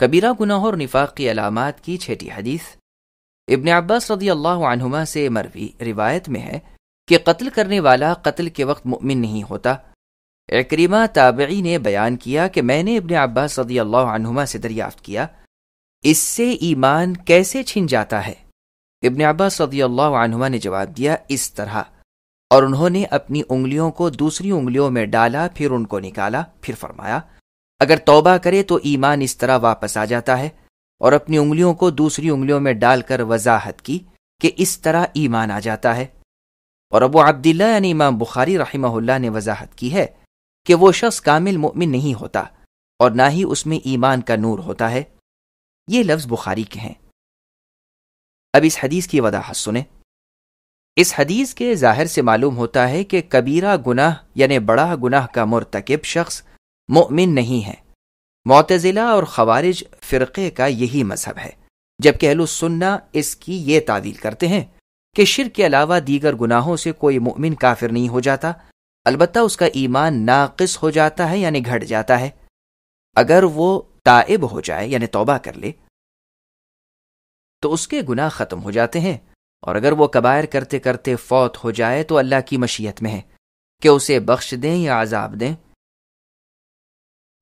कबीरा गुनाह और निफाक की अलामत की छठी हदीस इब्न अब्बास रदी अल्लाह से मरवी रिवायत में है कि कत्ल करने वाला कत्ल के वक्त मुमिन नहीं होता एकरीमा ताबी ने बयान किया कि मैंने इबन अब्बास रदी अल्लाह से दरियाफ्त किया इससे ईमान कैसे छिन जाता है इब्न अब्बास रदी अल्लाह ने जवाब दिया इस तरह और उन्होंने अपनी उंगलियों को दूसरी उंगलियों में डाला फिर उनको निकाला फिर फरमाया अगर तौबा करे तो ईमान इस तरह वापस आ जाता है और अपनी उंगलियों को दूसरी उंगलियों में डालकर वजाहत की कि इस तरह ईमान आ जाता है और अबू अब्दुल्ला यानी इमाम बुखारी रहीमहुल्ला ने वजाहत की है कि वो शख्स कामिल मुमिन नहीं होता और ना ही उसमें ईमान का नूर होता है ये लफ्ज़ बुखारी के हैं अब इस हदीस की वजाहत सुने इस हदीस के जाहिर से मालूम होता है कि कबीरा गुनाह यानी बड़ा गुनाह का मरतकब शख्स मोमिन नहीं है मतजिला और खबारिज फिर का यही मजहब है जबकि अहलुसन्ना इसकी ये तावील करते हैं कि शिर के अलावा दीगर गुनाहों से कोई मोमिन काफिर नहीं हो जाता अलबत् उसका ईमान नाकस हो जाता है यानी घट जाता है अगर वो ताइब हो जाए यानी तोबा कर ले तो उसके गुनाह ख़त्म हो जाते हैं और अगर वो कबायर करते करते फौत हो जाए तो अल्लाह की मशीयत में है कि उसे बख्श दें या आज़ाब दें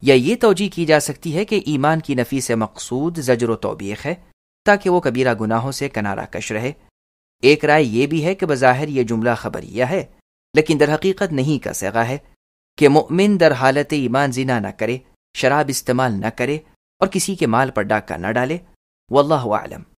या ये तोजी की जा सकती है कि ईमान की नफ़ी से मकसूद जजर तोबीक है ताकि वह कबीरा गुनाहों से कनारा कश रहे एक राय यह भी है कि बज़ाहिर यह जुमला खबरिया है लेकिन दरहकीकत नहीं का सगा है कि मुमिन दर हालत ईमान जिना न करे शराब इस्तेमाल न करे और किसी के माल पर डाका न डाले वल्लम